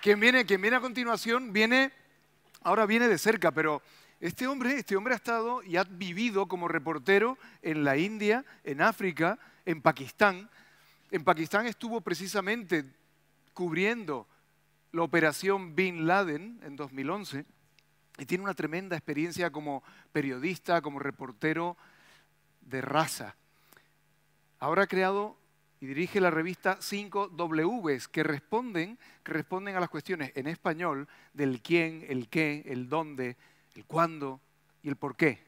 Quien viene, quien viene a continuación viene, ahora viene de cerca, pero este hombre, este hombre ha estado y ha vivido como reportero en la India, en África, en Pakistán. En Pakistán estuvo precisamente cubriendo la operación Bin Laden en 2011 y tiene una tremenda experiencia como periodista, como reportero de raza. Ahora ha creado y dirige la revista 5Ws, que responden, responden a las cuestiones en español del quién, el qué, el dónde, el cuándo y el por qué.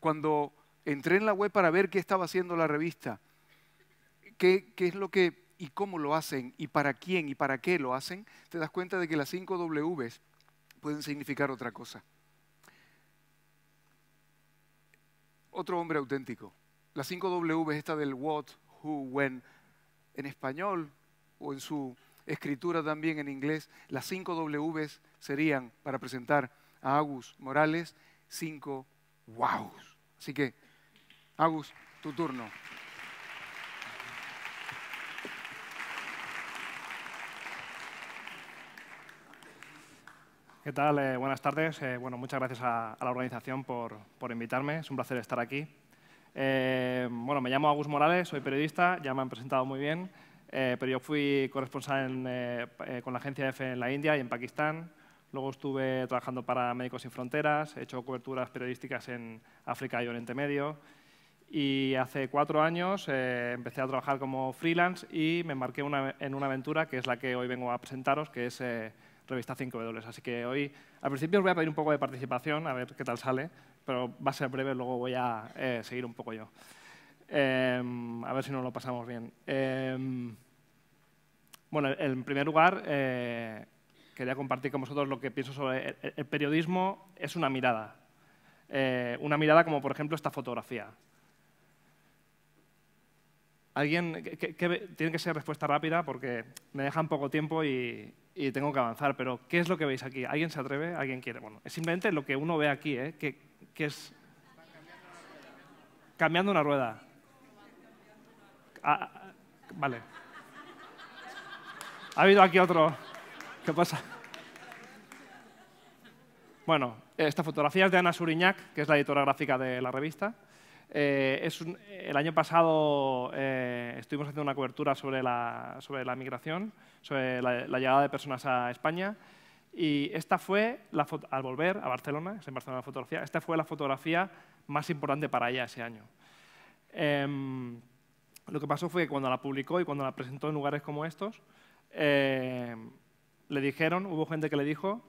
Cuando entré en la web para ver qué estaba haciendo la revista, qué, qué es lo que y cómo lo hacen y para quién y para qué lo hacen, te das cuenta de que las 5Ws pueden significar otra cosa. Otro hombre auténtico, las 5 W, esta del what, who, when, en español o en su escritura también en inglés, las cinco W serían, para presentar a Agus Morales, cinco wows. Así que, Agus, tu turno. ¿Qué tal? Eh, buenas tardes. Eh, bueno, muchas gracias a, la organización por invitarme. Es un placer estar aquí. Eh, bueno, me llamo Agus Morales, soy periodista, ya me han presentado muy bien, eh, pero yo fui corresponsal eh, con la agencia EFE en la India y en Pakistán. Luego estuve trabajando para Médicos Sin Fronteras, he hecho coberturas periodísticas en África y Oriente Medio. Y hace cuatro años empecé a trabajar como freelance y me embarqué en una aventura que es la que hoy vengo a presentaros, que es Revista 5W. Así que hoy, al principio, os voy a pedir un poco de participación, a ver qué tal sale pero va a ser breve, luego voy a eh, seguir un poco yo. Em, a ver si nos lo pasamos bien. Em, bueno, en primer lugar, eh, quería compartir con vosotros lo que pienso sobre el, periodismo es una mirada. Eh, una mirada como, por ejemplo, esta fotografía. Alguien, tiene que ser respuesta rápida porque me dejan poco tiempo y, tengo que avanzar, pero ¿qué es lo que veis aquí? ¿Alguien se atreve? ¿Alguien quiere? Bueno, es simplemente lo que uno ve aquí, ¿eh? que, que es cambiando una rueda. Ah, ah, vale. Ha habido aquí otro. ¿Qué pasa? Bueno, esta fotografía es de Ana Suriñac, que es la editora gráfica de la revista. Eh, el año pasado eh, estuvimos haciendo una cobertura sobre la, migración, sobre la llegada de personas a España y esta fue, la al volver a Barcelona, fotografía, esta fue la fotografía más importante para ella ese año. Em, lo que pasó fue que cuando la publicó y cuando la presentó en lugares como estos, em, le dijeron, hubo gente que le dijo,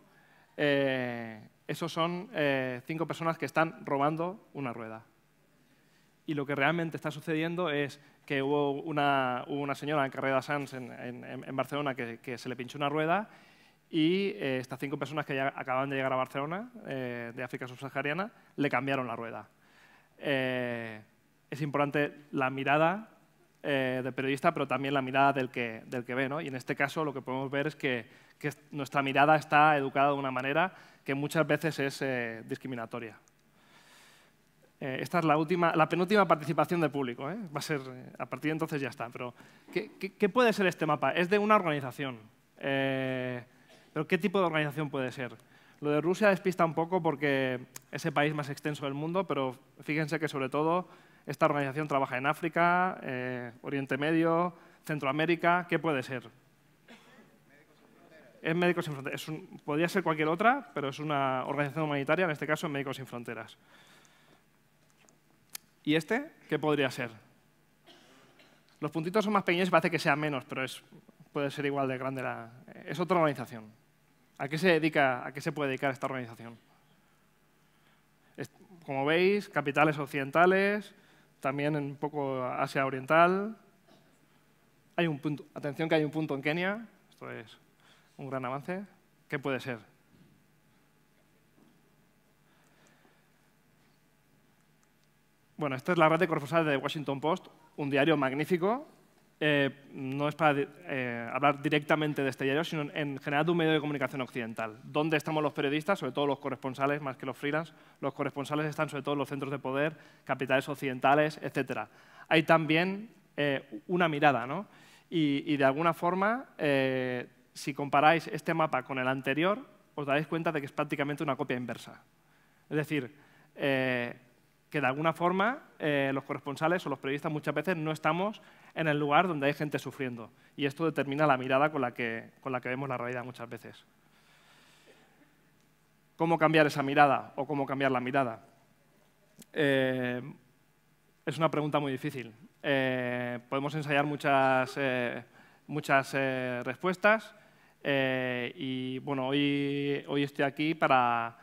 eh, esos son eh, cinco personas que están robando una rueda. Y lo que realmente está sucediendo es que hubo una, una señora en Carrera Sanz en, Barcelona que se le pinchó una rueda y eh, estas cinco personas que ya acaban de llegar a Barcelona, eh, de África subsahariana, le cambiaron la rueda. Eh, es importante la mirada del periodista, pero también la mirada del que, del que ve. ¿no? Y en este caso lo que podemos ver es que, que, nuestra mirada está educada de una manera que muchas veces es discriminatoria. esta es la, última, la penúltima participación del público. Va a ser, a partir de entonces ya está. Pero, ¿qué, qué, puede ser este mapa? Es de una organización. Pero ¿qué tipo de organización puede ser? Lo de Rusia despista un poco porque es el país más extenso del mundo, pero fíjense que sobre todo esta organización trabaja en África, eh, Oriente Medio, Centroamérica, ¿qué puede ser? Es Médicos Sin Fronteras. podría ser cualquier otra, pero es una organización humanitaria, en este caso Médicos Sin Fronteras. ¿Y este qué podría ser? Los puntitos son más pequeños, parece que sea menos, pero puede ser igual de grande. La, es otra organización. ¿A qué se, dedica, a qué se puede dedicar esta organización? Como veis, capitales occidentales, también un poco Asia Oriental. Hay un punto, atención que hay un punto en Kenia, esto es un gran avance. ¿Qué puede ser? Bueno, esta es la red de corresponsales de Washington Post, un diario magnífico eh, no es para eh, hablar directamente de este diario, sino en general de un medio de comunicación occidental. ¿Dónde estamos los periodistas? Sobre todo los corresponsales, más que los freelance. Los corresponsales están sobre todo en los centros de poder, capitales occidentales, etc. Hay también eh, una mirada, ¿no? Y, y de alguna forma, si comparáis este mapa con el anterior, os daréis cuenta de que es prácticamente una copia inversa. Es decir, que de alguna forma los corresponsales o los periodistas muchas veces no estamos en el lugar donde hay gente sufriendo. Y esto determina la mirada con la que, vemos la realidad muchas veces. ¿Cómo cambiar esa mirada o cómo cambiar la mirada? Eh, es una pregunta muy difícil. Eh, podemos ensayar muchas, eh, respuestas y bueno, hoy, estoy aquí para,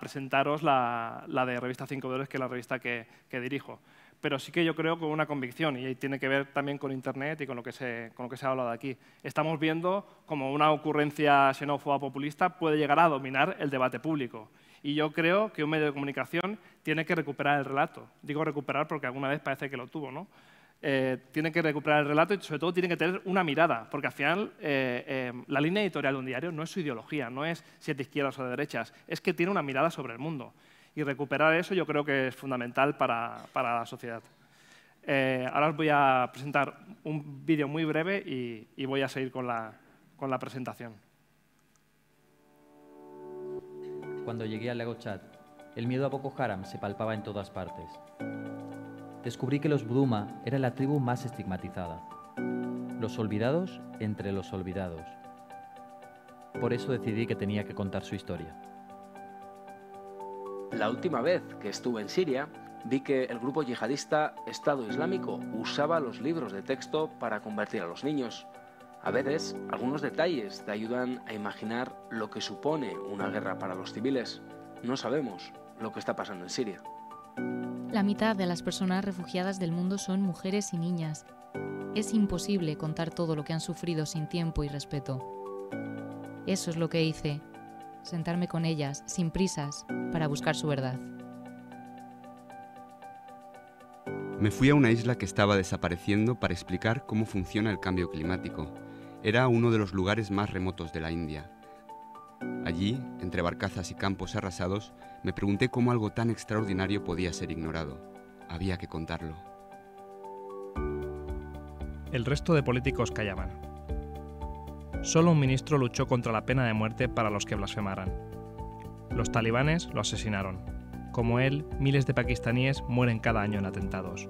presentaros la, de Revista 5 Dólares, que es la revista que dirijo pero sí que yo creo con una convicción, y tiene que ver también con Internet y con lo que se, ha hablado aquí. Estamos viendo como una ocurrencia xenófoba populista puede llegar a dominar el debate público. Y yo creo que un medio de comunicación tiene que recuperar el relato. Digo recuperar porque alguna vez parece que lo tuvo, ¿no? Eh, tiene que recuperar el relato y sobre todo tiene que tener una mirada, porque al final eh, eh, la línea editorial de un diario no es su ideología, no es si es de izquierdas o de derechas, es que tiene una mirada sobre el mundo y recuperar eso yo creo que es fundamental para, la sociedad. Eh, ahora os voy a presentar un vídeo muy breve y, voy a seguir con la, presentación. Cuando llegué al lago Chad, el miedo a Boko Haram se palpaba en todas partes. Descubrí que los Bruma era la tribu más estigmatizada. Los olvidados entre los olvidados. Por eso decidí que tenía que contar su historia. La última vez que estuve en Siria, vi que el grupo yihadista Estado Islámico usaba los libros de texto para convertir a los niños. A veces, algunos detalles te ayudan a imaginar lo que supone una guerra para los civiles. No sabemos lo que está pasando en Siria. La mitad de las personas refugiadas del mundo son mujeres y niñas. Es imposible contar todo lo que han sufrido sin tiempo y respeto. Eso es lo que hice sentarme con ellas, sin prisas, para buscar su verdad. Me fui a una isla que estaba desapareciendo para explicar cómo funciona el cambio climático. Era uno de los lugares más remotos de la India. Allí, entre barcazas y campos arrasados, me pregunté cómo algo tan extraordinario podía ser ignorado. Había que contarlo. El resto de políticos callaban solo un ministro luchó contra la pena de muerte para los que blasfemaran. Los talibanes lo asesinaron. Como él, miles de pakistaníes mueren cada año en atentados.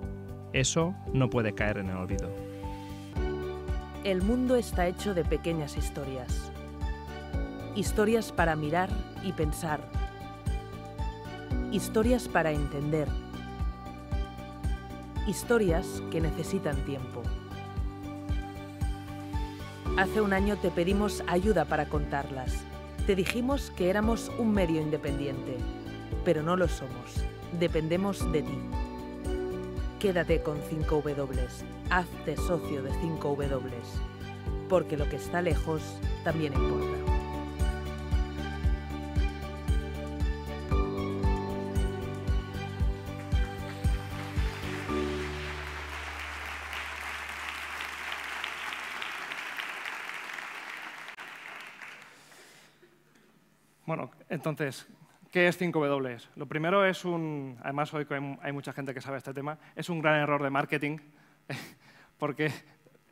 Eso no puede caer en el olvido. El mundo está hecho de pequeñas historias. Historias para mirar y pensar. Historias para entender. Historias que necesitan tiempo. Hace un año te pedimos ayuda para contarlas. Te dijimos que éramos un medio independiente, pero no lo somos. Dependemos de ti. Quédate con 5W. Hazte socio de 5W. Porque lo que está lejos también importa. Bueno, entonces, ¿qué es 5W? Lo primero es un, además hoy hay mucha gente que sabe este tema, es un gran error de marketing, porque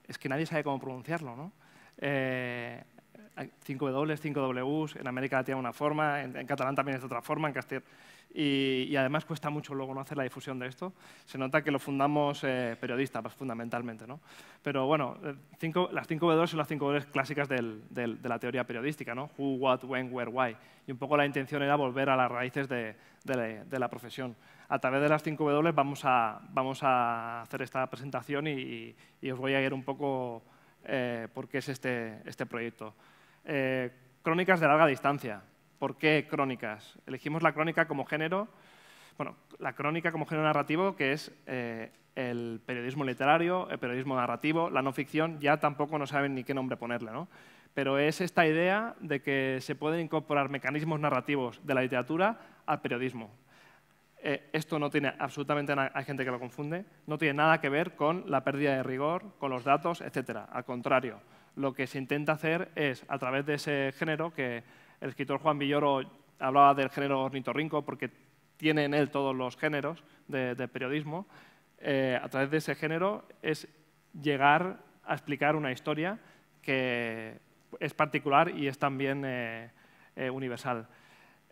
es que nadie sabe cómo pronunciarlo, ¿no? Eh, 5W, 5Ws, en América Latina una forma, en, catalán también es de otra forma, en castellano y, además cuesta mucho luego no hacer la difusión de esto. Se nota que lo fundamos eh, periodistas pues, fundamentalmente, ¿no? Pero bueno, eh, cinco, las 5 W son las 5 W clásicas de la teoría periodística, ¿no? Who, what, when, where, why. Y un poco la intención era volver a las raíces de, la, profesión. A través de las 5 W vamos a, vamos a hacer esta presentación y, os voy a ir un poco eh, por qué es este, este proyecto. crónicas de larga distancia. ¿Por qué crónicas? Elegimos la crónica como género, bueno, la crónica como género narrativo, que es eh, el periodismo literario, el periodismo narrativo, la no ficción, ya tampoco no saben ni qué nombre ponerle, ¿no? Pero es esta idea de que se pueden incorporar mecanismos narrativos de la literatura al periodismo. Eh, esto no tiene absolutamente nada, hay gente que lo confunde, no tiene nada que ver con la pérdida de rigor, con los datos, etc. Al contrario, lo que se intenta hacer es, a través de ese género, que el escritor Juan Villoro hablaba del género ornitorrinco porque tiene en él todos los géneros de, periodismo. Eh, a través de ese género es llegar a explicar una historia que es particular y es también eh, eh, universal.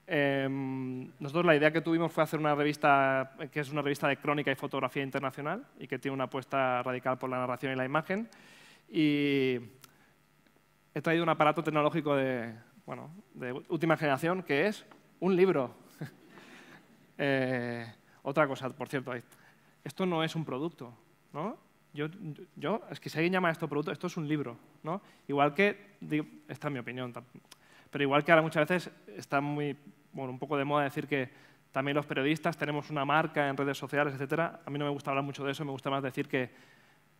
Em, nosotros la idea que tuvimos fue hacer una revista que es una revista de crónica y fotografía internacional y que tiene una apuesta radical por la narración y la imagen. Y he traído un aparato tecnológico de, bueno, de última generación, que es un libro. eh, otra cosa, por cierto, esto no es un producto, ¿no? Yo, yo, es que si alguien llama esto producto, esto es un libro, ¿no? Igual que, digo, esta es mi opinión, pero igual que ahora muchas veces está muy, bueno, un poco de moda decir que también los periodistas tenemos una marca en redes sociales, etcétera. A mí no me gusta hablar mucho de eso, me gusta más decir que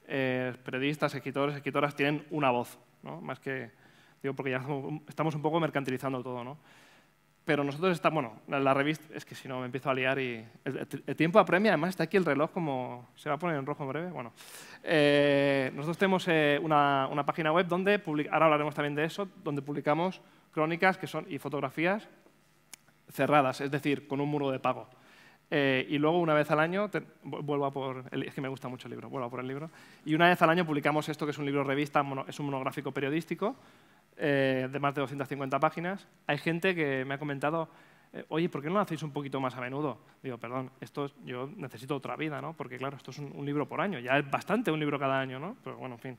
eh, periodistas, escritores, escritoras tienen una voz, ¿no? Más que Digo, porque ya estamos un poco mercantilizando todo, ¿no? Pero nosotros estamos, bueno, la, revista, es que si no me empiezo a liar y... El, tiempo apremia, además está aquí el reloj como... ¿Se va a poner en rojo en breve? Bueno. Eh, nosotros tenemos eh, una, página web donde, ahora hablaremos también de eso, donde publicamos crónicas que son, y fotografías cerradas, es decir, con un muro de pago. Eh, y luego una vez al año, vuelvo a por, es que me gusta mucho el libro, vuelvo a por el libro, y una vez al año publicamos esto que es un libro revista, es un monográfico periodístico, eh, de más de 250 páginas, hay gente que me ha comentado, eh, oye, ¿por qué no lo hacéis un poquito más a menudo? Digo, perdón, esto yo necesito otra vida, ¿no? Porque claro, esto es un, libro por año, ya es bastante un libro cada año, ¿no? Pero bueno, en fin.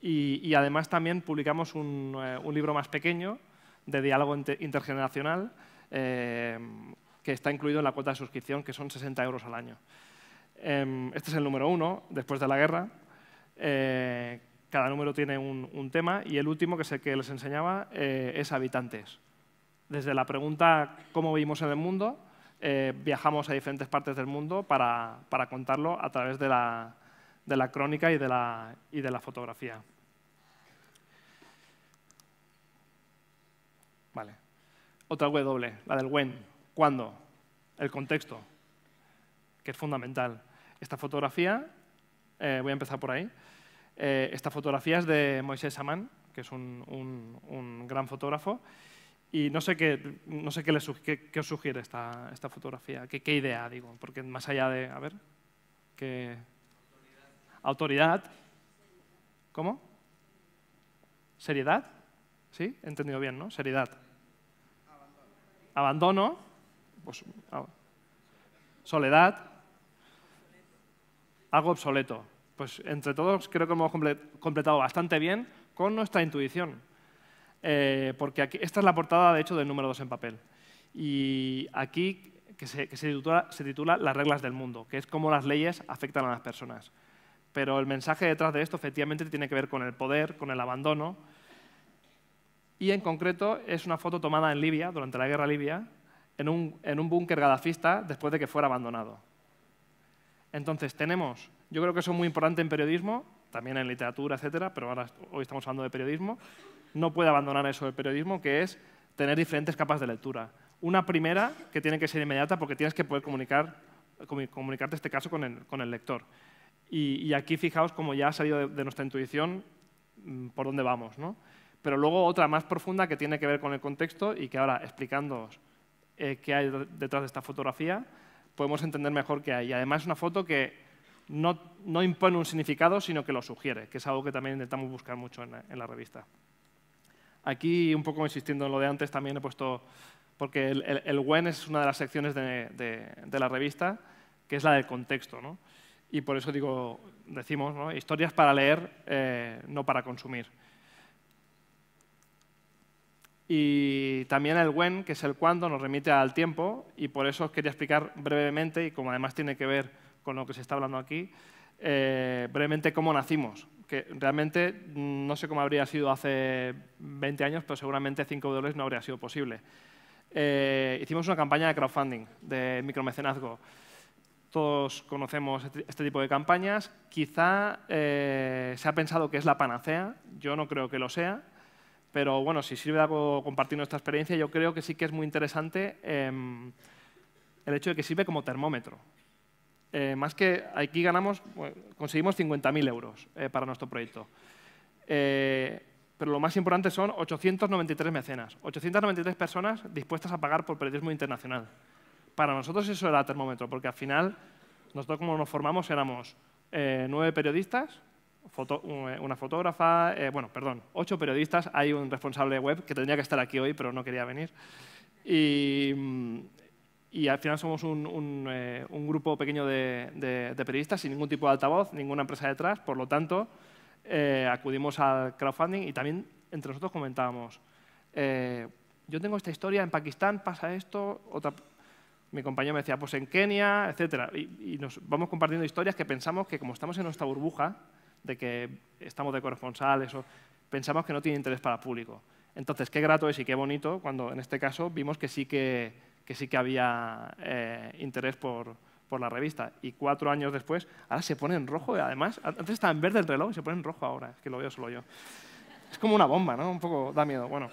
Y, además también publicamos eh, un, libro más pequeño de diálogo intergeneracional que está incluido en la cuota de suscripción, que son 60 euros al año. Em, este es el número uno, después de la guerra, cada número tiene un, tema y el último, que es que les enseñaba, eh, es habitantes. Desde la pregunta cómo vivimos en el mundo, eh, viajamos a diferentes partes del mundo para, contarlo a través de la, crónica y de la, fotografía. Vale. Otra W, la del when, cuándo, el contexto, que es fundamental. Esta fotografía, eh, voy a empezar por ahí, eh, esta fotografía es de Moisés Samán, que es un, gran fotógrafo. Y no sé qué, no sé qué, os sugiere esta, esta fotografía, qué, idea, digo, porque más allá de, a ver, qué... Autoridad. ¿Cómo? ¿Seriedad? ¿Sí? He entendido bien, ¿no? Seriedad. Abandono. Pues, Abandono. Ah, soledad. Algo obsoleto pues entre todos creo que hemos completado bastante bien con nuestra intuición. Eh, porque aquí, esta es la portada, de hecho, del número 2 en papel. Y aquí que, se, titula, Las reglas del mundo, que es cómo las leyes afectan a las personas. Pero el mensaje detrás de esto efectivamente tiene que ver con el poder, con el abandono. Y en concreto es una foto tomada en Libia, durante la guerra libia, en un, en un búnker gadafista después de que fuera abandonado. Entonces tenemos yo creo que eso es muy importante en periodismo, también en literatura, etcétera, pero ahora hoy estamos hablando de periodismo. No puede abandonar eso del periodismo, que es tener diferentes capas de lectura. Una primera, que tiene que ser inmediata, porque tienes que poder comunicar, comunicarte este caso con el, con el lector. Y, aquí fijaos cómo ya ha salido de, nuestra intuición mm, por dónde vamos. ¿no? Pero luego otra más profunda que tiene que ver con el contexto y que ahora explicándoos eh, qué hay detrás de esta fotografía, podemos entender mejor qué hay. Y además es una foto que no, impone un significado, sino que lo sugiere, que es algo que también intentamos buscar mucho en la, revista. Aquí, un poco insistiendo en lo de antes, también he puesto, porque el, el, when es una de las secciones de, la revista, que es la del contexto, ¿no? Y por eso digo, decimos, historias para leer, eh, no para consumir. Y también el when, que es el cuándo, nos remite al tiempo, y por eso quería explicar brevemente, y como además tiene que ver con lo que se está hablando aquí, eh, brevemente cómo nacimos. Que realmente no sé cómo habría sido hace 20 años, pero seguramente 5 dólares no habría sido posible. Eh, hicimos una campaña de crowdfunding, de micromecenazgo. Todos conocemos este, este tipo de campañas. Quizá eh, se ha pensado que es la panacea. Yo no creo que lo sea. Pero bueno, si sirve de algo compartir nuestra experiencia, yo creo que sí que es muy interesante em, el hecho de que sirve como termómetro. Eh, más que aquí ganamos, conseguimos 50.000 euros eh, para nuestro proyecto. Eh, pero lo más importante son 893 mecenas, 893 personas dispuestas a pagar por periodismo internacional. Para nosotros eso era termómetro, porque al final nosotros como nos formamos éramos nueve periodistas, una fotógrafa, bueno, perdón, ocho periodistas, hay un responsable web que tendría que estar aquí hoy, pero no quería venir. Y mm, y al final somos un, eh, grupo pequeño de, periodistas sin ningún tipo de altavoz, ninguna empresa detrás, por lo tanto, eh, acudimos al crowdfunding y también entre nosotros comentábamos, eh, yo tengo esta historia, en Pakistán pasa esto, otra... Mi compañero me decía, pues en Kenia, etcétera. Y, nos vamos compartiendo historias que pensamos que como estamos en nuestra burbuja, de que estamos de corresponsales, o, pensamos que no tiene interés para el público. Entonces, qué grato es y qué bonito cuando en este caso vimos que sí que que sí que había eh, interés por, la revista. Y cuatro años después, ahora se pone en rojo, y además, antes estaba en verde el reloj y se pone en rojo ahora, es que lo veo solo yo. Es como una bomba, ¿no? Un poco da miedo. Bueno,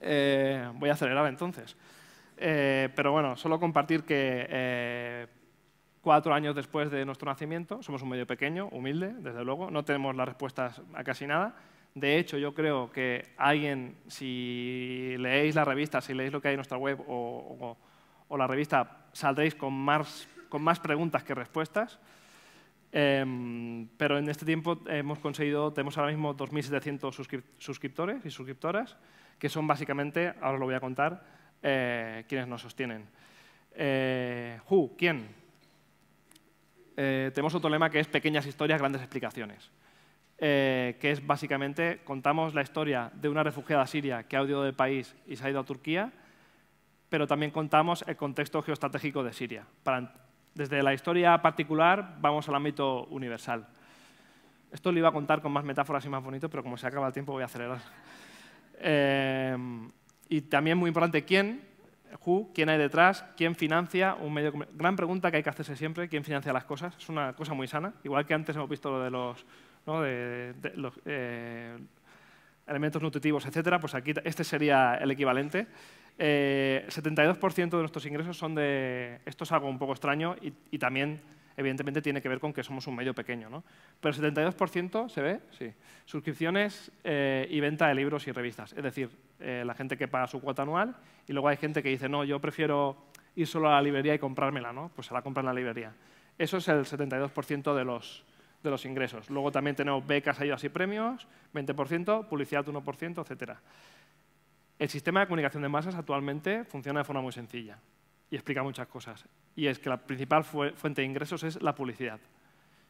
eh, voy a acelerar entonces. Eh, pero bueno, solo compartir que cuatro años después de nuestro nacimiento, somos un medio pequeño, humilde, desde luego, no tenemos las respuestas a casi nada, de hecho, yo creo que alguien, si leéis la revista, si leéis lo que hay en nuestra web o, la revista, saldréis con más, preguntas que respuestas. Em, pero en este tiempo hemos conseguido, tenemos ahora mismo 2.700 suscriptores y suscriptoras, que son básicamente, ahora lo voy a contar, eh, quienes nos sostienen. who, eh, ¿Quién? Eh, tenemos otro lema que es pequeñas historias, grandes explicaciones. Eh, que es básicamente, contamos la historia de una refugiada siria que ha huido del país y se ha ido a Turquía, pero también contamos el contexto geoestratégico de Siria. desde la historia particular vamos al ámbito universal. Esto lo iba a contar con más metáforas y más bonito, pero como se acaba el tiempo voy a acelerar. Eh, y también muy importante, ¿quién? Who, ¿Quién hay detrás? ¿Quién financia un medio? Gran pregunta que hay que hacerse siempre, ¿quién financia las cosas? Es una cosa muy sana, igual que antes hemos visto lo de los de, los, eh, elementos nutritivos, etcétera, pues aquí este sería el equivalente. 72% eh, de nuestros ingresos son de... Esto es algo un poco extraño y, también, evidentemente, tiene que ver con que somos un medio pequeño, ¿no? Pero 72% se ve, sí. Suscripciones eh, y venta de libros y revistas. Es decir, la gente que paga su cuota anual y luego hay gente que dice, no, yo prefiero ir solo a la librería y comprármela, ¿no? Pues se la compra en la librería. Eso es el 72% de los de los ingresos. Luego también tenemos becas, ayudas y premios, 20%, publicidad 1%, etcétera. El sistema de comunicación de masas actualmente funciona de forma muy sencilla y explica muchas cosas. Y es que la principal fuente de ingresos es la publicidad.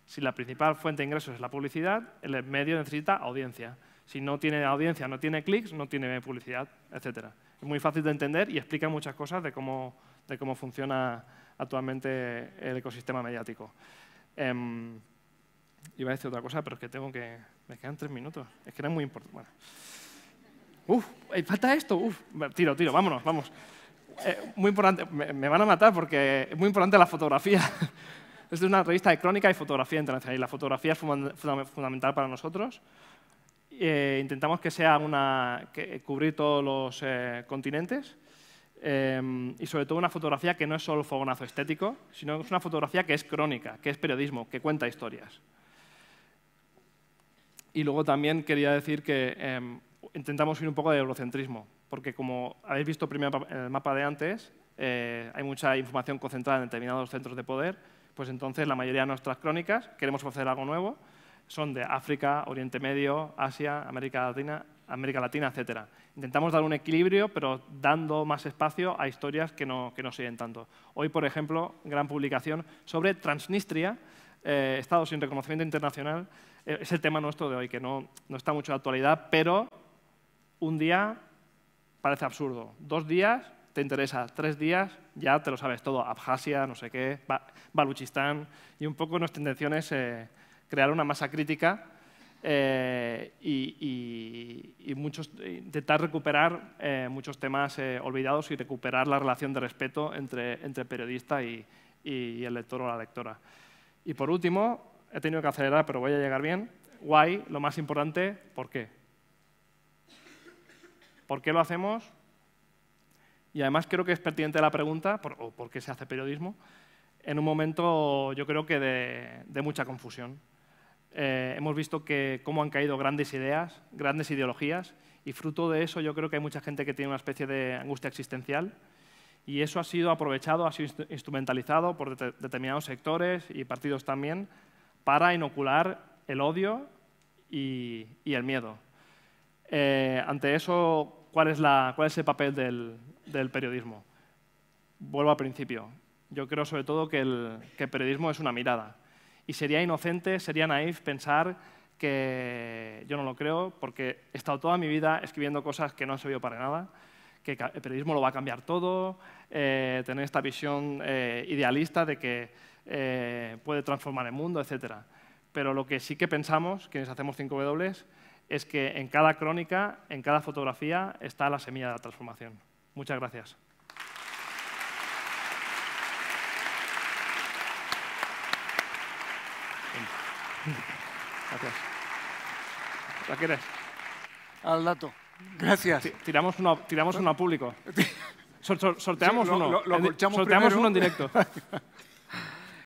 Si la principal fuente de ingresos es la publicidad, el medio necesita audiencia. Si no tiene audiencia, no tiene clics, no tiene publicidad, etc. Es muy fácil de entender y explica muchas cosas de cómo, de cómo funciona actualmente el ecosistema mediático. Em, Iba a decir otra cosa, pero es que tengo que... Me quedan tres minutos. Es que era muy importante. Uf, eh, falta esto. Uf, tiro, tiro, vámonos, vamos. Eh, muy importante, me, van a matar porque es muy importante la fotografía. es una revista de crónica y fotografía internacional y la fotografía es fundamental para nosotros. Eh, intentamos que sea una, que cubrir todos los continentes y sobre todo una fotografía que no es solo fogonazo estético, sino que es una fotografía que es crónica, que es periodismo, que cuenta historias. Y luego también quería decir que em, intentamos ir un poco de eurocentrismo, porque como habéis visto primero en el mapa de antes, eh, hay mucha información concentrada en determinados centros de poder, pues entonces la mayoría de nuestras crónicas, queremos ofrecer algo nuevo, son de África, Oriente Medio, Asia, América Latina, América Latina, etc. Intentamos dar un equilibrio, pero dando más espacio a historias que no, que no siguen tanto. Hoy, por ejemplo, gran publicación sobre Transnistria, eh, estado sin reconocimiento internacional, eh, es el tema nuestro de hoy, que no, no está mucho en la actualidad, pero un día parece absurdo. Dos días te interesa, tres días ya te lo sabes todo. Abjasia, no sé qué, Baluchistán. Y un poco nuestra intención es eh, crear una masa crítica eh, y, y, muchos, intentar recuperar muchos temas olvidados y recuperar la relación de respeto entre, entre periodista y, y el lector o la lectora. Y por último, he tenido que acelerar, pero voy a llegar bien. Why, lo más importante, ¿por qué? ¿Por qué lo hacemos? Y además creo que es pertinente la pregunta, por, por qué se hace periodismo, en un momento yo creo que de, mucha confusión. Eh, hemos visto que cómo han caído grandes ideas, grandes ideologías, y fruto de eso yo creo que hay mucha gente que tiene una especie de angustia existencial y eso ha sido aprovechado, ha sido instrumentalizado por determinados sectores y partidos también para inocular el odio y, el miedo. Eh, ante eso, ¿cuál es, ¿cuál es el papel del, periodismo? Vuelvo al principio. Yo creo sobre todo que el, que el periodismo es una mirada. Y sería inocente, sería naif pensar que yo no lo creo, porque he estado toda mi vida escribiendo cosas que no han servido para nada que el periodismo lo va a cambiar todo, eh, tener esta visión eh, idealista de que eh, puede transformar el mundo, etc. Pero lo que sí que pensamos, quienes hacemos 5W, es que en cada crónica, en cada fotografía, está la semilla de la transformación. Muchas gracias. Gracias. ¿La quieres? Al dato. Gracias. tiramos uno, tiramos uno a público. Sorteamos uno. Lo, sorteamos uno en directo.